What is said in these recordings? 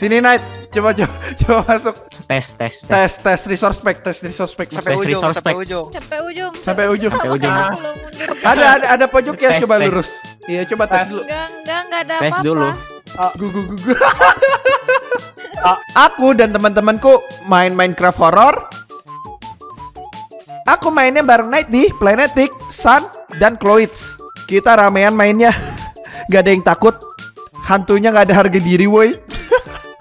Sini Knight, coba coba coba masuk. Tes tes tes tes, tes resource pack, tes resource pack sampai ujung, sampai ujung. Sampai ujung. Sampai ujung. Sampai ujung. ada ada ada pojok ya coba tes. lurus. Iya, coba tes, tes dulu. Enggak, enggak, ada apa-apa. Tes dulu. Ah. Gu gu gu gu. Ah. Aku dan teman-temanku main Minecraft horror. Aku mainnya bareng Knight di Planetic, Sun, dan Cloids. Kita ramean mainnya. gak ada yang takut. Hantunya gak ada harga diri, woi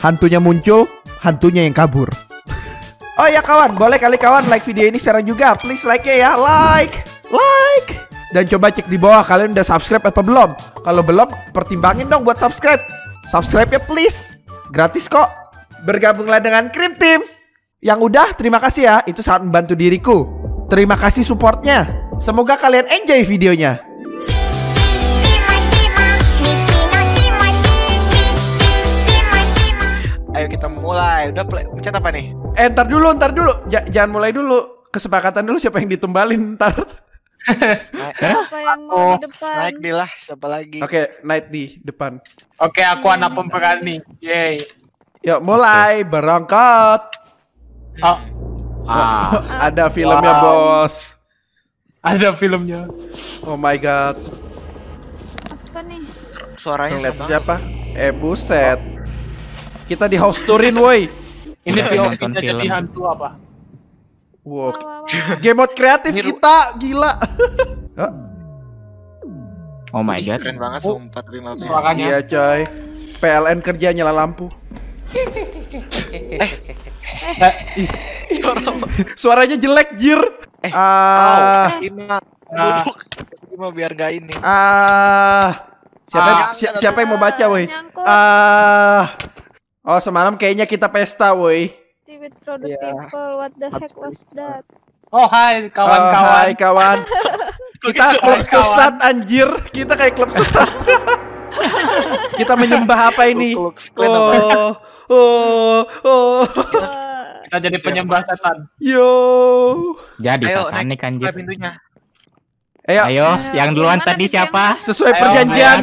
hantunya muncul, hantunya yang kabur. Oh ya kawan, boleh kali kawan like video ini sekarang juga. Please like ya ya. Like, like. Dan coba cek di bawah kalian udah subscribe apa belum? Kalau belum, pertimbangin dong buat subscribe. Subscribe ya please. Gratis kok. Bergabunglah dengan Krim Team. Yang udah, terima kasih ya. Itu sangat membantu diriku. Terima kasih supportnya. Semoga kalian enjoy videonya. Ayo kita mulai. Udah play, pencet apa nih? Eh, ntar dulu, ntar dulu. J jangan mulai dulu. Kesepakatan dulu siapa yang ditumbalin ntar. Siapa yang mau oh, di depan? Naik di lah, siapa lagi? Oke, okay, naik di depan. Oke, okay, aku hmm. anak pemberani. yay Yuk mulai okay. berangkat. Oh. Ah. ah. ada filmnya, wow. Bos. Ada filmnya. Oh my god. Apa nih? Suaranya lihat siapa? Eh buset. Kita di house tourin, woi. Ini film kita jadi hantu apa? Wow. Game mode kreatif kita gila. oh my god. Keren banget oh. sumpah tapi maaf. Suaranya. Iya, coy. PLN kerja nyala lampu. eh. eh. Ih. Suara Suaranya jelek, jir. Eh. Ah. Uh, mau ah. biar gak ini. Ah. Uh, siapa ah. siapa yang mau baca, woi? Ah. Oh, semalam kayaknya kita pesta, woi. yeah. Iya. what the heck was that? Oh, hai kawan-kawan. Oh, hai kawan. kita gitu, klub sesat anjir. Kita kayak klub sesat. kita menyembah apa ini? Oh, oh, oh. Kita jadi penyembah setan. Yo. Jadi Ayo, satanik anjir. Ayo. Ayo, yang duluan Gimana tadi siapa? Sesuai Ayo, perjanjian.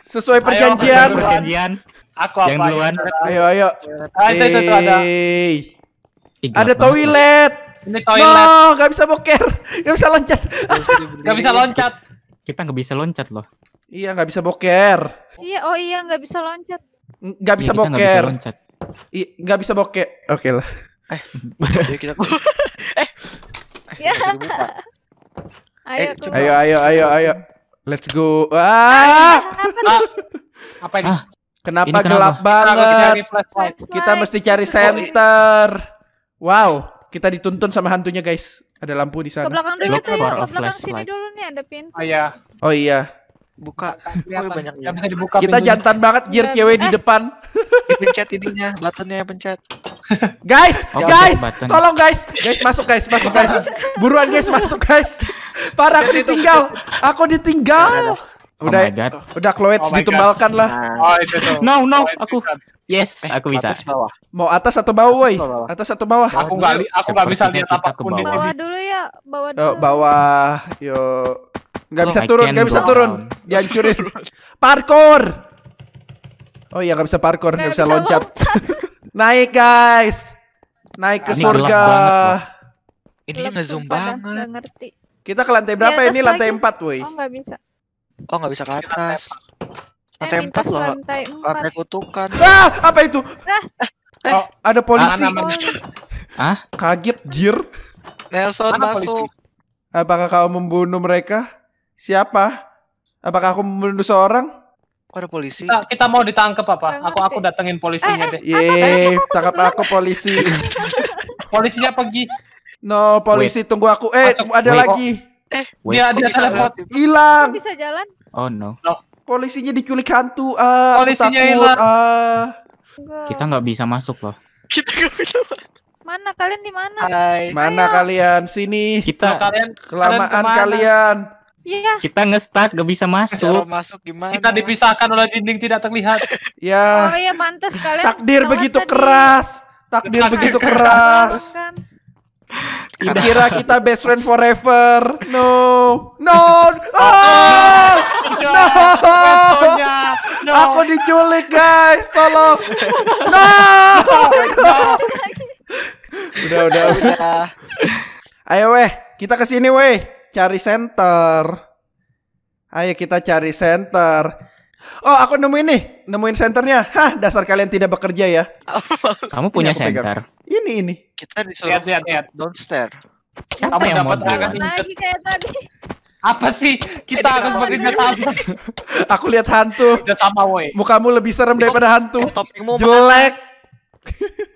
Sesuai perjanjian. Ayo, perjanjian. Aku apa? Yang duluan. Ayo ayo. Ah, itu, itu, ada. ada toilet. Ini toilet. No, gak bisa boker. Gak bisa loncat. gak bisa loncat. Kita gak bisa loncat loh. Iya, gak bisa boker. Iya, oh iya gak bisa loncat. Gak iya, bisa boker. Gak bisa loncat. I, bisa boker. Oke lah. Eh, Ayo, ayo, ayo, ayo, Let's go. Ah! Apa ah. ini? Ah. Kenapa, ini kenapa? gelap banget? Kenapa kita, kita mesti cari center. Wow, kita dituntun sama hantunya guys. Ada lampu di sana. Ke belakang dulu tuh, ke belakang sini dulu nih ada pintu. Oh iya. Oh iya. Buka. Oh, banyak ya. bisa dibuka kita pintunya. jantan banget, jir cewek iya, di eh. depan. Dipencet ininya, buttonnya yang pencet. guys, oh, guys, button. tolong guys, guys masuk guys, masuk guys. Buruan guys masuk guys. Parah aku ditinggal, aku ditinggal. Oh udah, oh udah Chloe oh ditumbalkan God. lah. Oh, itu tuh. No, no, oh, aku. Yes, eh, aku bisa. Atas bawah. Mau atas atau bawah, woi? Atas atau bawah? Aku nggak, aku nggak bisa lihat apapun di sini. Bawah dulu ya, bawah dulu. Yo, bawah, yo. Nggak bisa turun, gak bisa turun. Dihancurin. Parkour. Oh iya, gak bisa parkour, gak bisa loncat. Naik guys, naik ke surga. Ini ngezoom banget. Kita ke lantai berapa ini? Lantai 4 woi. Oh nggak bisa. Oh nggak bisa ke atas. Eh, lantai empat loh. Lantai, kutukan. Ah apa itu? Eh, eh. oh, ada polisi. Ah, kaget jir. Nelson Mana masuk. Polisi? Apakah kau membunuh mereka? Siapa? Apakah aku membunuh seorang? Kok ada polisi? Kita, kita mau ditangkap apa? Aku aku datengin polisinya deh. Ye, tangkap aku polisi. polisinya pergi. No, polisi wait. tunggu aku. Eh, Masuk, ada wait, lagi. Oh. Eh, Wait, dia dia teleport. Hilang. Bisa jalan? Oh no. no. Polisinya diculik hantu. Ah, Polisinya hilang. Uh... Kita nggak bisa masuk loh. Kita nggak bisa Mana kalian di mana? Hai. Mana Ayo. kalian? Sini. Kita nah, kalian kelamaan kalian. Iya. Kita nge-stuck gak bisa masuk. masuk gimana? Kita dipisahkan oleh dinding tidak terlihat. ya. Oh iya mantas kalian. Takdir begitu keras. Takdir begitu keras. keras. Tidak. Kira kita best friend forever. No. No. Oh, No. no. Aku diculik, guys. Tolong. No. no. udah, udah, udah. Ayo weh, kita ke sini weh. Cari center. Ayo kita cari center. Oh, aku nemuin nih, nemuin senternya. Hah, dasar kalian tidak bekerja ya. Kamu punya ini iya, senter. Ini ini. Kita disuruh lihat lihat, lihat. downstairs. Kamu yang dapat akan lagi kayak tadi. Apa sih? Kita eh, harus bekerja tadi. aku lihat hantu. Udah sama woi. Mukamu lebih serem daripada hantu. Topengmu. Jelek.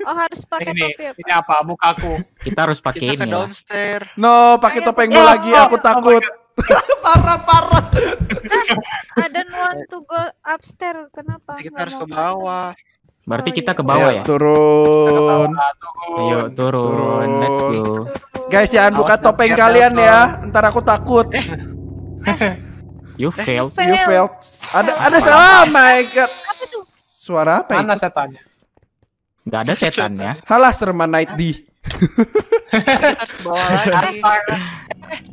Oh harus pakai ini, topi apa? Ini apa? Mukaku. Kita harus pakai ini. Kita ke ya. downstairs. No, pakai topengmu lagi. Aku oh, oh takut. parah parah. Eh, I don't want to go upstairs. Kenapa? Kita harus ke bawah. Berarti kita ke bawah ya? Turun. Ayo turun. turun. Let's go. Guys jangan buka topeng kalian ya. Ntar aku takut. Eh. you failed. You failed. Ada ada oh my god. Apa tuh? Suara apa Mana setannya? Gak ada setannya. Halah serma night di.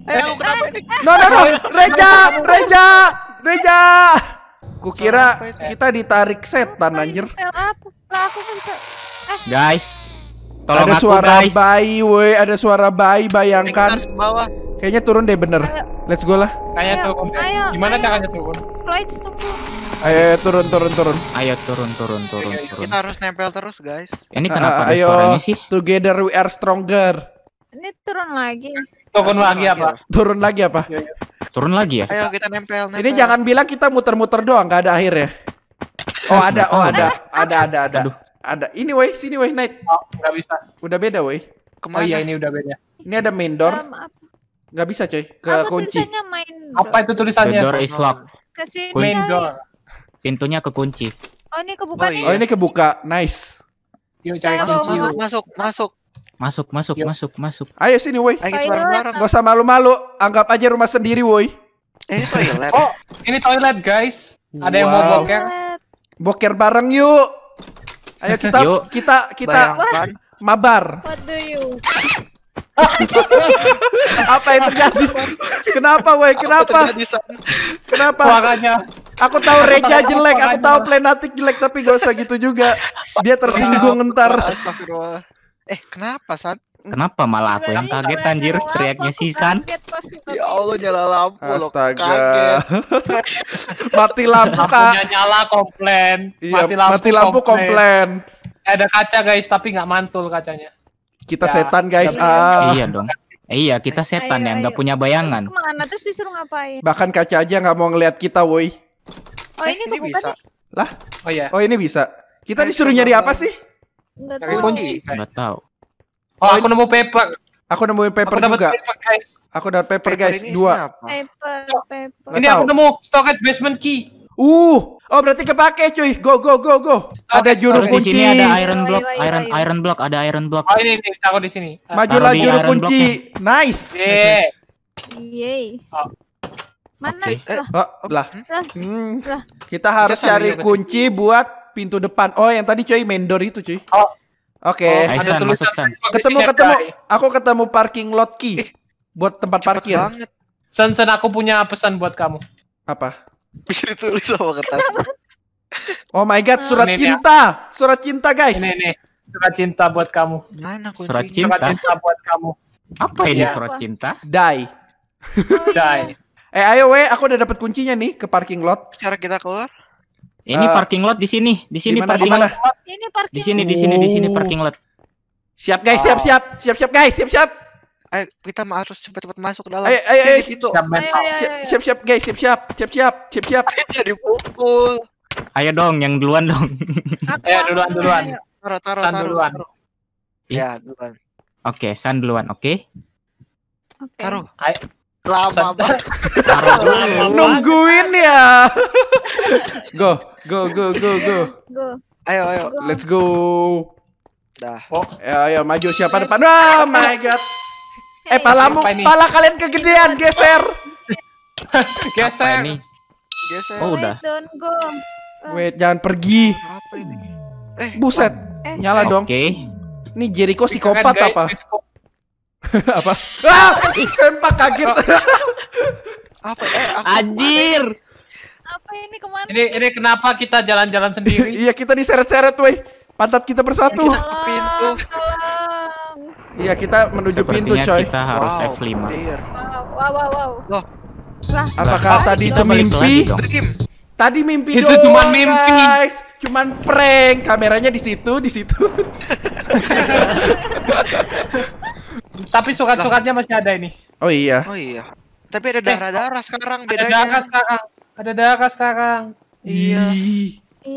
Eh, eh kenapa ini? No, no, Reja, Reja, Reja. Kukira kita ditarik setan anjir. Kan eh. Guys, tolong ada aku, suara guys. bayi, woi, ada suara bayi, bayangkan. Kayaknya turun deh bener. Let's go lah. Kayak turun. Ayo, Gimana caranya turun? Ayo turun turun turun. Ayo turun turun turun turun. Kita harus nempel terus, guys. Ini ah, kenapa ah, ada suara ini sih? Together we are stronger. Ini turun lagi. Turun lagi apa? Turun lagi apa? Iya, iya. Turun lagi ya? Ayo kita nempel, nempel. Ini jangan bilang kita muter-muter doang, gak ada akhir ya. Oh eh, ada, oh ada, ada, ada, ada. Aduh. Ada. Ini woi, sini woi, night. Oh, gak bisa. Udah beda woi. Kemana? Oh iya ini udah beda. Ini ada main door. Ya, gak bisa coy, ke apa kunci. Apa itu tulisannya? The door is locked. Main door. Pintunya ke kunci. Oh ini kebuka oh, nih. Iya. Oh ini kebuka, nice. Yuk cari masuk, Masuk, masuk, masuk. Masuk, masuk, Yo. masuk, masuk. Ayo sini, woi. Ayo kita bareng-bareng. Gak usah malu-malu. Anggap aja rumah sendiri, woi. ini toilet. oh, ini toilet, guys. Ada wow. yang mau boker? Boker bareng yuk. Ayo kita yuk. kita kita Bayangkan. mabar. What do you? Apa yang terjadi? Kenapa, woi? Kenapa? Kenapa? Suaranya. Aku tahu Reja jelek, aku tahu Plenatik jelek, tapi gak usah gitu juga. Dia tersinggung ntar. Astagfirullah. Eh, kenapa, San? Kenapa malah aku yang kaget anjir teriaknya si San? Ya Allah nyala lampu Astaga. mati lampu kak. Lampunya nyala komplain. Iya, mati lampu, mati lampu komplain. komplain. Ada kaca guys tapi nggak mantul kacanya. Kita ya, setan guys. Ah. Iya dong. Eh, iya kita setan ayo, yang nggak punya bayangan. Terus kemana terus disuruh ngapain? Bahkan kaca aja nggak mau ngelihat kita, woi. Oh ini, eh, ini bisa. Nih. Lah? Oh iya. Oh ini bisa. Kita nah, disuruh nyari apa sih? Enggak tahu. kunci. Enggak tahu. Oh, aku nemu paper. Aku nemuin paper aku juga. Paper, guys. Aku dapat paper, paper guys, ini dua. Paper, oh, paper. Ini aku nemu storage basement key. Uh, oh berarti kepake cuy. Go go go go. Storage, ada juru kunci. Di sini ada iron block, ayo, iron iron block, ada iron block. Oh ini ini aku di sini. Uh, Maju juru kunci. Nice. Yeah. Yeay. Oh. Mana okay. Eh, Oh, lah. lah. Hmm. lah. Kita harus cari kunci buat pintu depan. Oh, yang tadi cuy main door itu cuy. Oh. Oke. Okay. Oh, ada tulisan ketemu ketemu aku ketemu parking lot key buat tempat parkir. Banget. Sen Sen aku punya pesan buat kamu. Apa? Bisa ditulis sama kertas. oh my god, surat ini cinta. Ya. Surat cinta, guys. Ini ini. surat cinta buat kamu. Mana kuncinya? Surat cinta. cinta buat kamu. Apa ini ya. surat cinta? Dai. Dai. Eh ayo we, aku udah dapat kuncinya nih ke parking lot. Cara kita keluar? Ini uh, parking lot di sini, di sini dimana, parking dimana? lot. Ini parking. Di sini, di sini, di sini oh. parking lot. Siap guys, siap siap, siap siap guys, siap siap. Ayo kita harus cepat-cepat masuk ke dalam. Ayo ayo ayo situ. Siap siap, siap guys, siap siap, siap siap, siap siap. Jadi pukul. Ayo dong, yang duluan dong. ayo duluan duluan. Taruh taruh taruh. Duluan. Iya, ya, duluan. Oke, okay, san duluan, oke. Okay? Okay. Taruh. Ayo lama banget nungguin ya go go go go go ayo ayo let's go dah oh ya ayo maju siapa depan oh my god eh palamu pala kalian kegedean geser geser geser oh udah wait uh. jangan pergi eh buset nyala eh. dong oke ini Jericho psikopat kan, apa apa? Ah, sempak kaget. Oh. apa? Eh, Anjir. Apa ini kemana? Ini ini kenapa kita jalan-jalan sendiri? iya, kita diseret-seret, weh. Pantat kita bersatu. pintu. Iya, kita menuju pintu, coy. kita harus wow, F5. Wow, wow, wow, wow. Loh. apakah tadi itu mimpi? Tadi mimpi itu doang, cuman mimpi. guys. Cuman prank. Kameranya di situ, di situ. Tapi sukat-sukatnya masih ada ini. Oh iya. Oh iya. Tapi ada eh, darah-darah sekarang bedanya. Ada darah sekarang. Ada darah sekarang. Iya.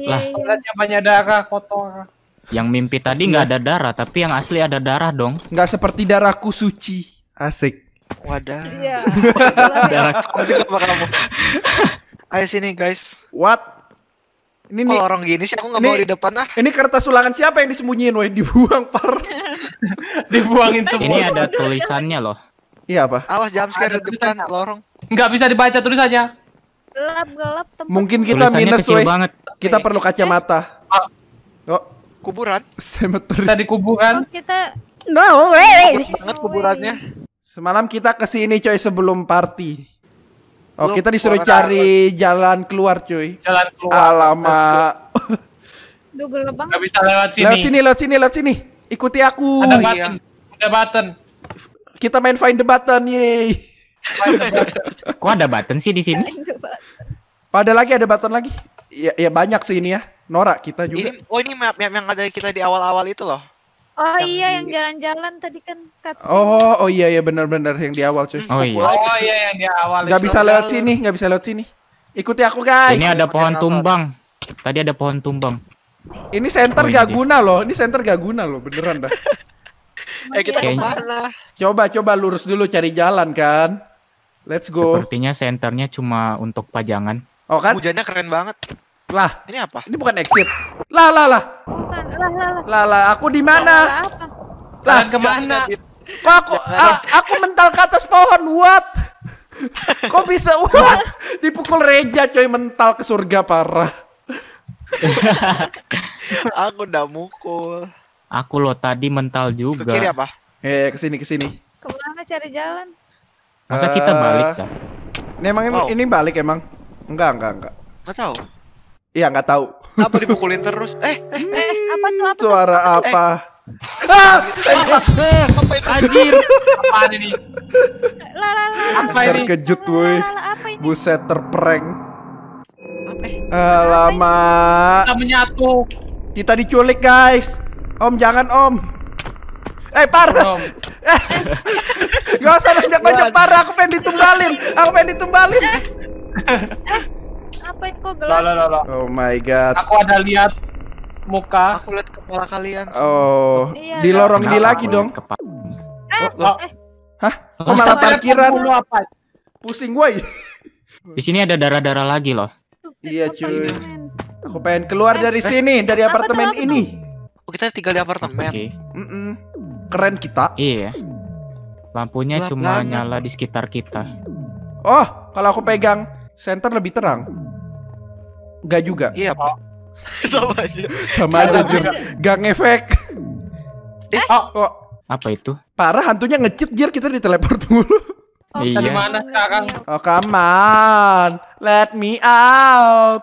Lah, suratnya banyak darah kotor. Yang mimpi tadi nggak iya. ada darah, tapi yang asli ada darah dong. Nggak seperti darahku suci. Asik. Wadah. Iya. darah kamu. Ayo sini guys. What? Ini nih. orang gini sih aku nggak mau di depan ah. Ini kertas ulangan siapa yang disembunyiin? Woi dibuang par. Dibuangin semua. Ini ada tulisannya loh. Iya apa? Awas jam sekali di depan lorong. Enggak bisa dibaca tulisannya. Gelap gelap tempat. Mungkin kita tulisannya minus woi. Kita perlu kacamata. Eh? Oh. Kuburan. Cemetery. Tadi kuburan. Oh, kita. No way. Banget kuburannya. Semalam kita kesini coy sebelum party. Oh, kita disuruh cari jalan keluar, cuy. Jalan keluar. Alamak. Duh, gelap Gak bisa lewat sini. Lewat sini, lewat sini, lewat sini. Ikuti aku. Ada button. Iya. Ada button. Kita main find the button, yey. The Kok ada button sih di sini? Padahal oh, ada lagi, ada button lagi. Ya, ya banyak sih ini ya. Nora kita juga. Ini, oh ini map, map yang ada kita di awal-awal itu loh. Oh yang iya di... yang jalan-jalan tadi kan cutscene. Oh oh iya iya benar-benar yang di awal cuy. Oh iya. Oh iya yang di awal. Gak bisa lewat sini, gak bisa lewat sini. Ikuti aku guys. Ini ada pohon tumbang. Tadi ada pohon tumbang. Ini center oh, gak guna loh. Ini center gak guna loh beneran dah. eh kita kemana? Coba coba lurus dulu cari jalan kan. Let's go. Sepertinya senternya cuma untuk pajangan. Oh kan? Hujannya keren banget. Lah, ini apa? Ini bukan exit. Lah lah lah. Bukan. Lah lah aku di mana? Lah, kemana? Gitu. Kok aku ah, aku mental ke atas pohon? What? Kok bisa what? Dipukul Reja coy mental ke surga parah. aku udah mukul. Aku lo tadi mental juga. Ke kiri apa? Eh, ke sini ke sini. Kemana cari jalan? Masa kita balik kan? Ini emang oh. ini balik emang? Enggak, enggak, enggak. Enggak tahu. Iya nggak tahu. Apa dipukulin terus? Eh, eh, eh, eh apa tuh apa? Suara tuh? Eh. apa? Eh. Anjir, eh, apa ini? Apa ini? Terkejut woi. Buset terprank. Lama. Kita menyatu. Kita diculik, guys. Om jangan, Om. Eh, par. Eh. Gak usah lonjak-lonjak parah, aku pengen ditumbalin. Aku pengen ditumbalin. Eh. Ngapain kok gelap? Loh, loh, Oh my god. Aku ada lihat muka. Aku lihat kepala kalian. Oh, iya, di iya. lorong di lagi dong. Kepala. Eh, oh, eh. Hah? Kok malah parkiran? Pusing gue. Di sini ada darah-darah lagi loh. Iya cuy. Aku pengen keluar dari eh, sini, dari apartemen ini. Oh, kita tinggal di apartemen. Okay. Mm -mm. Keren kita. Iya. Lampunya cuma nyala di sekitar kita. Oh, kalau aku pegang center lebih terang. Gak juga. Iya, Pak. sama aja. Sama aja, Jur. Gak ngefek. Eh, oh. oh. Apa itu? Parah hantunya ngecit Jir, kita teleport dulu. Oh, iya. Dari mana sekarang? Iya. Oh, come on. Let me out.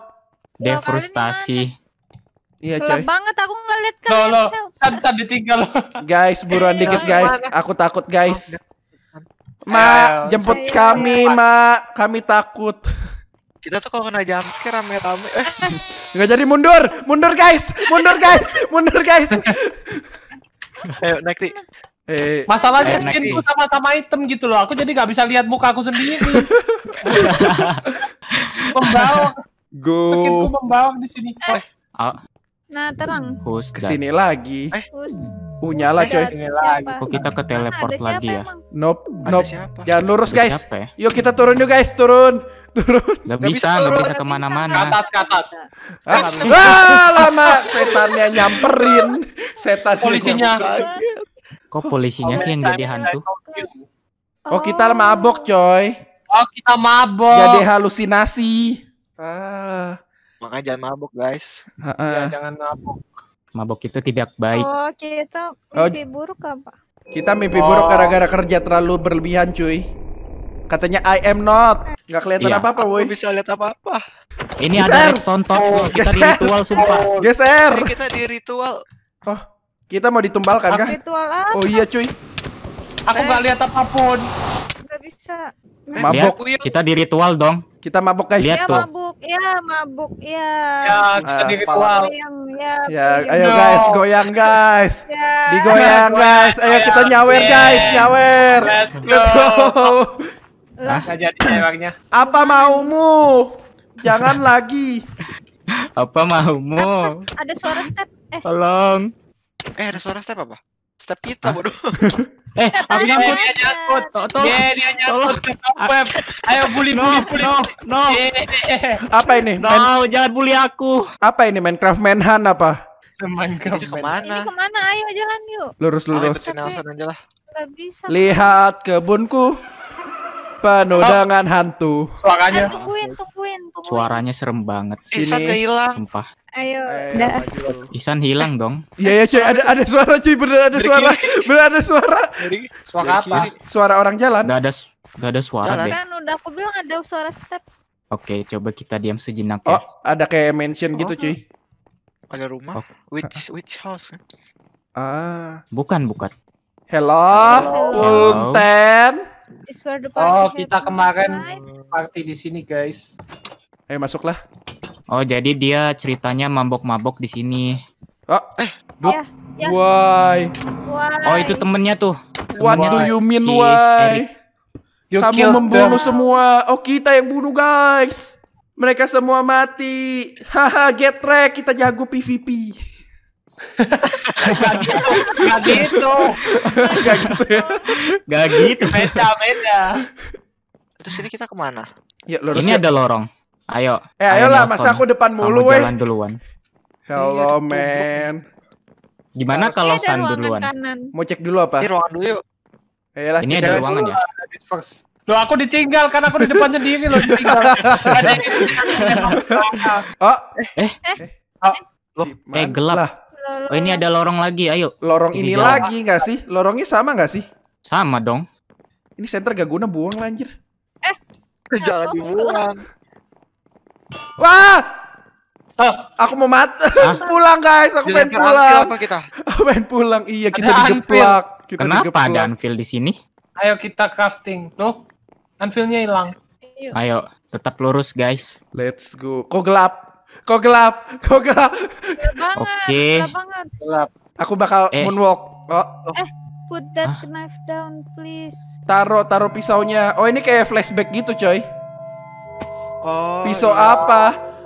Defrustasi. Iya, coy. banget aku ngeliat kalian. Lo, lo. San-san ditinggal. Guys, buruan eh, dikit, guys. Aku takut, guys. Oh, Ma, jemput kami, Ma. Kami takut. Kita tuh kalau kena jam sekarang rame-rame. Eh. Nggak jadi mundur, mundur guys, mundur guys, mundur guys. Ayo naik ti Eh, Masalahnya eh, skinku sama-sama item gitu loh. Aku jadi nggak bisa lihat muka aku sendiri. membawa. Go. Skinku pembawa di sini. Eh. Nah terang. Hus. Kesini lagi. Eh. Hus. Punya lah coy. Kok kita ke teleport lagi ya? Nope, Nope, nope. Jangan lurus guys. Siapa, ya? Yuk kita turun yuk guys, turun. Turun. Gak, bisa, turun. gak bisa kemana-mana. Ke atas, ke atas. Ah, ah lama. Setannya nyamperin. Setan polisinya. Kok polisinya sih yang jadi hantu? Oh, kita mabok coy. Oh kita mabok. Jadi halusinasi. Ah. Makanya jangan mabok guys. Ah, Ya, jangan mabok mabok itu tidak baik. Oh, kita oh, mimpi oh. buruk apa? Kita mimpi oh. buruk gara-gara kerja terlalu berlebihan, cuy. Katanya I am not. nggak kelihatan iya. apa-apa, woi. Bisa lihat apa-apa. Ini geser. ada redstone oh, kita geser. di ritual sumpah. Oh, geser. kita di ritual. Oh, kita mau ditumbalkan kah? Oh iya, cuy. Aku eh. lihat apapun bisa. Nah. Eh, mabok. Lihat, kita di ritual dong. Kita mabok guys. Iya ya, mabuk. Ya, mabuk. Ya. Ya, kita uh, di eh, ritual. ya, ya ayo no. guys, goyang guys. ya. Digoyang guys. Ayo kita nyawer yeah. guys, nyawer. Let's go. Lah, jadi emangnya. Apa maumu? Jangan lagi. Apa maumu? Ada suara step. Eh. Tolong. Eh, ada suara step apa? Step kita bodoh. Eh, eh, aku nyangkut. Dia nyangkut. Tolong. Dia nyangkut. Web. Ayo bully bully bully. No. no, eh, eh, Apa ini? No, jangan bully aku. Apa ini Minecraft Manhunt apa? Minecraft kemana? Ini kemana? Ayo jalan yuk. Lurus lurus. aja lah. Lihat kebunku penuh oh. dengan hantu. Suaranya. Eh, tungguin, tungguin, tungguin. Suaranya serem banget. Sini. Isa hilang. Sumpah. Ayo. Eh, Ayo Isan hilang dong. Iya ya cuy, ada ada suara cuy, bener ada suara. Bener ada suara. Suara apa? Suara orang jalan. Enggak ada enggak ada suara Jalan. deh. Kan udah aku bilang ada suara step. Oke, coba kita diam sejenak ya. Oh, ada kayak mention gitu, oh. gitu cuy. Ada rumah? Oh. Which which house? Ah, bukan bukan. Hello, Punten. Oh, kita kemarin party di sini, guys. Ayo masuklah. Oh, jadi dia ceritanya mabok-mabok di sini. Oh, eh, Dut. Ya, Why? why? Oh, itu temennya tuh. Temennya What do you mean si why? You Kamu membunuh them. semua. Oh, kita yang bunuh, guys. Mereka semua mati. Haha, get track. Kita jago PVP. gak gitu, gak gitu. gak gitu ya. Gak gitu. Beda, beda. Terus ini kita kemana? Ya, ini ya. ada lorong. Ayo. Eh ayolah, masa aku depan mulu weh. Jalan duluan. Hello ya iya, man. Gimana kalau San duluan? Kanan. Mau cek dulu apa? Di ruangan dulu yuk. Ayolah, ya ini ada ruangan ya. Loh aku ditinggal karena aku di depan sendiri loh ditinggal. Oh. Eh. Eh. Oh. Eh gelap. Lah. Oh ini ada lorong lagi, ayo. Lorong ini ini lagi nggak sih? Lorongnya sama nggak sih? Sama dong. Ini center gak guna buang lah anjir. Eh. Jangan dibuang. Wah! Aku mau mati. pulang guys, aku pengen pulang. kita? Aku pengen pulang. Iya, kita ada digeplak. Kita Kenapa digeplak. ada anvil di sini? Ayo kita crafting. Tuh, anvilnya hilang. Ayo, tetap lurus guys. Let's go. Kok gelap? Kok gelap? Kok gelap? Oke. Okay. Gelap. Aku bakal eh. moonwalk. Oh. Eh, put that ah. knife down please. Taruh, taruh pisaunya. Oh, ini kayak flashback gitu, coy. Oh, pisau iya. apa?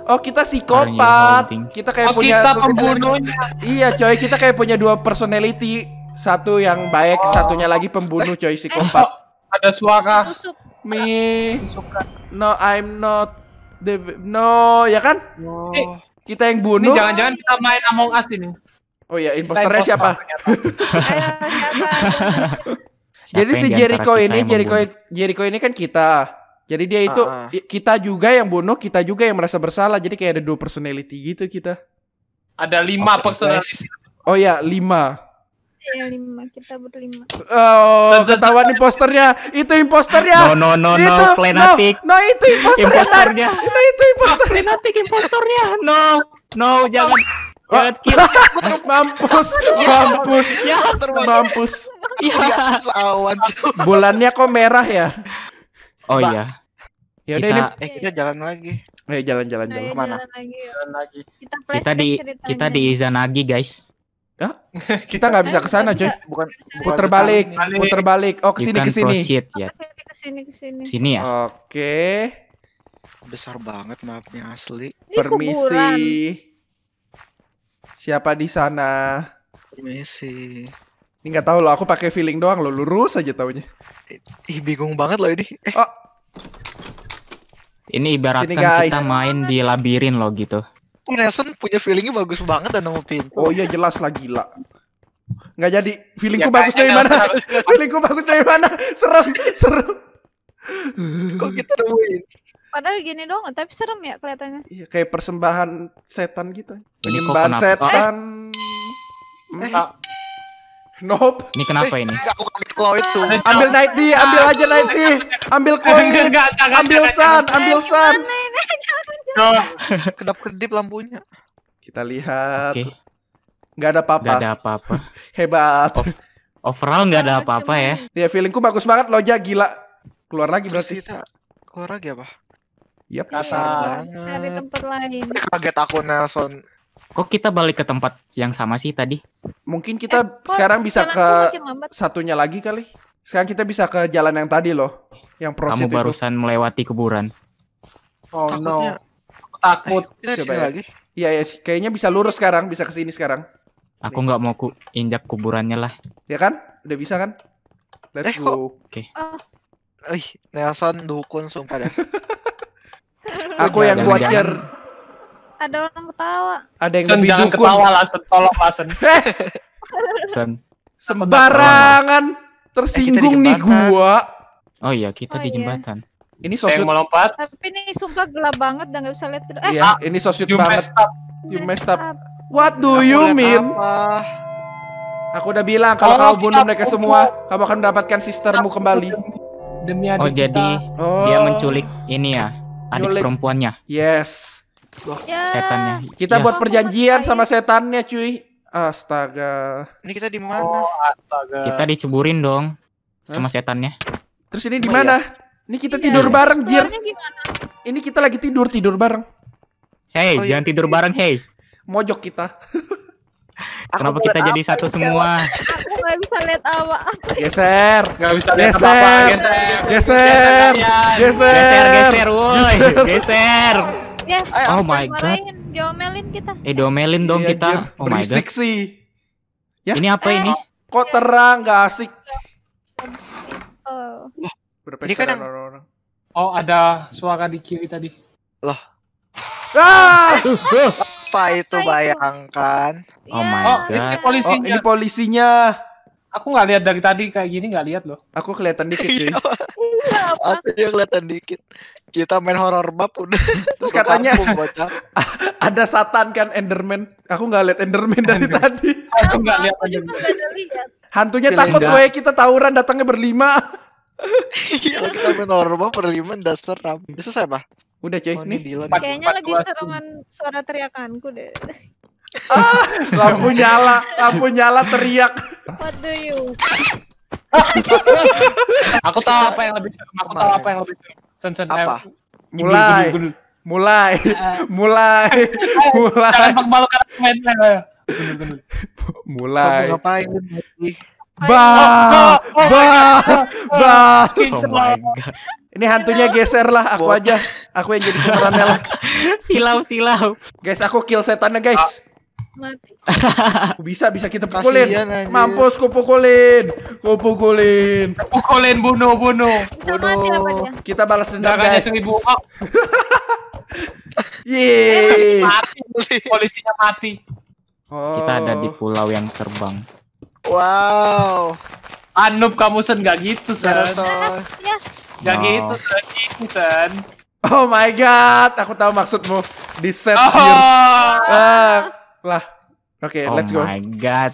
Oh kita psikopat. Kita kayak oh, punya kita pembunuhnya. Iya coy, kita kayak punya dua personality. Satu yang baik, oh. satunya lagi pembunuh coy eh, psikopat. Eh, ada suara. Mi. Me. No, I'm not. The... No, ya kan? Oh. kita yang bunuh. Jangan-jangan kita main Among Us ini. Oh ya, imposternya siapa? siapa? Jadi si Jericho ini, Jericho Jericho ini kan kita. Jadi dia itu uh, uh. kita juga yang bunuh, kita juga yang merasa bersalah. Jadi kayak ada dua personality gitu kita. Ada lima okay, personality. Guys. Oh ya lima. Iya lima, kita berlima. Oh, ketahuan imposternya. Itu imposternya. No no no itu, no, Plenatic. No, no itu imposternya. Nah, imposternya. No nah, itu imposternya. Plenatic imposternya. No. No, jangan. Jangan oh. kill. mampus, mampus, ya. mampus. Ya, Bulannya kok merah ya? Oh iya. Ya udah ini eh kita jalan lagi. eh jalan-jalan jalan. Ayo, Kemana? Jalan lagi. Jalan lagi. Kita, kita di kita di Izanagi, guys. Hah? kita nggak bisa kesana, cuy. Bukan putar balik, puter balik. Oh, ke sini ke sini. Oh, kesini Ke sini ke sini. Sini ya. Oke. Besar banget mapnya asli. Permisi. Siapa di sana? Permisi. Ini nggak tahu loh, aku pakai feeling doang loh, lurus aja taunya. Ih, bingung banget loh ini. Eh, oh, ini ibaratkan kita main di labirin loh gitu. Nelson punya feelingnya bagus banget dan nemu pintu. Oh iya jelas lah gila. Nggak jadi. Feelingku ya, bagus dari mana? feelingku bagus dari mana? Serem, serem. Kok kita nemuin? Padahal gini dong, tapi serem ya kelihatannya. Iya, kayak persembahan setan gitu. Penyembahan setan. Eh. Hmm. Eh. Nope. Ini kenapa eh, ini? Ambil night di, Ambil aja ambil aja Ambil Chloe. ambil eh, Sun, ambil Sun. Kedap-kedip lampunya. Kita lihat. Oke. Enggak ada apa-apa. Gak ada apa-apa. Hebat. Overall enggak ada apa-apa ya. Ya feelingku bagus banget Loja gila. Keluar lagi berarti. keluar lagi apa? Yap. Kasar banget. Cari tempat lain. Kaget aku Nelson. Kok kita balik ke tempat yang sama sih tadi? Mungkin kita eh, sekarang bisa ke satunya lagi kali. Sekarang kita bisa ke jalan yang tadi loh, yang proses Kamu barusan itu. melewati kuburan. Oh Takutnya. no. Takut. takut. Eh, kita Coba ya. lagi. Iya ya, kayaknya bisa lurus sekarang, bisa ke sini sekarang. Aku nggak mau ku injak kuburannya lah. Ya kan? Udah bisa kan? Let's eh, go. Oke. Okay. Uh. Eh, Nelson dukun sumpah dah. Aku yang buat ada orang ketawa. Ada yang Sen, lebih jangan dukun. ketawa lah, Tolong lah, Sen. sen. Sembarangan. Eh, Tersinggung eh, nih gua. Oh iya, kita oh, di iya. jembatan. Iya. Ini sosmed melompat. Tapi ini sumpah gelap banget dan gak bisa lihat. Eh, iya, ah. ini sosut banget. Messed up. You messed up. What do Aku you mean? Apa? Aku udah bilang kalau oh, kau bunuh mereka semua, kamu akan mendapatkan sistermu kembali. Demi adik Oh, jadi oh. dia menculik ini ya, adik Yulik. perempuannya. Yes. Loh, ya. setannya. Kita yeah. buat perjanjian sama setannya, cuy. Astaga. Ini kita di mana? Oh, astaga. Kita diceburin dong huh? sama setannya. Terus ini oh, di iya. mana? Oh, iya. Ini kita iya. tidur bareng, Jir. Ini kita lagi tidur tidur bareng. Hey, oh, iya. jangan tidur bareng, hey. Mojok kita. Kenapa kita jadi satu semua? Aku gak bisa lihat apa. Geser, gak bisa lihat apa. Geser, geser, geser, geser, geser, geser, geser, geser, geser, geser, geser, geser, geser Ya, oh my god. Diomelin kita. Eh diomelin dong yeah, kita. Yeah, oh my god. sih. Ya. Ini apa eh. ini? Kok terang gak asik? Oh. Ini kan orang-orang. Oh, ada suara di kiri tadi. Loh. Ah! apa itu bayangkan? Oh my god. Oh, ini polisinya. Oh, ini polisinya. Aku nggak lihat dari tadi kayak gini nggak lihat loh. Aku kelihatan dikit Iya. iya Aku juga kelihatan dikit. Kita main horror bab udah. Terus katanya ada satan kan Enderman. Aku nggak lihat Enderman dari tadi. Aku nggak lihat. Hantunya takut weh kita tawuran datangnya berlima. Iya. Iya. kita main horror bab berlima udah seram. Bisa saya apa? Udah cuy, oh, nih. Kayaknya lebih serangan suara teriakanku deh. Ah, lampu nyala, lampu nyala teriak. What do you? aku tahu apa yang lebih serem. Aku tahu apa yang lebih serem. Sen sen apa? Eh, mulai. Gundul, gundul. Mulai. Uh, mulai. Eh, eh, mulai. Jangan memalukan Mulai. Ngapain lagi? Mulai. ba, ba. Oh my god. Ini hantunya geser lah, aku aja. Aku yang jadi pemerannya lah. Silau, silau. Guys, aku kill setannya guys. Ah mati. bisa bisa kita pukulin. Mampus ku pukulin. Ku pukulin. Pukulin bunuh bunuh. Bisa bunuh. mati apa dia? Kita balas dendam guys. seribu. Oh. Yeay. mati. Polisinya mati. Oh. Kita ada di pulau yang terbang. Wow. Anup kamu sen gak gitu sen. Ya. Gak no. Oh. gitu sen. Gitu, sen. Oh my god, aku tahu maksudmu. Di set oh lah. Oke, okay, oh let's go. Oh my god.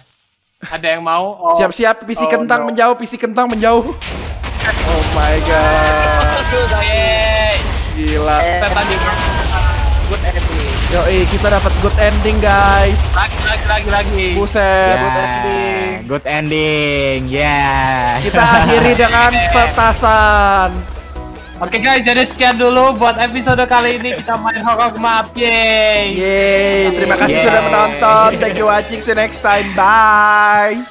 Ada yang mau? Oh. Siap-siap oh. pisi oh, kentang no. menjauh, pisi kentang menjauh. Oh my god. Gila. Eh, good ending. Yo, kita dapat good ending, guys. Lagi lagi lagi lagi. Buset, yeah. good ending. Good ending. Yeah. Kita akhiri dengan petasan. Oke okay guys, jadi sekian dulu buat episode kali ini kita main horror map. yay! Yay! terima kasih yay. sudah menonton. Thank you watching. See you next time. Bye.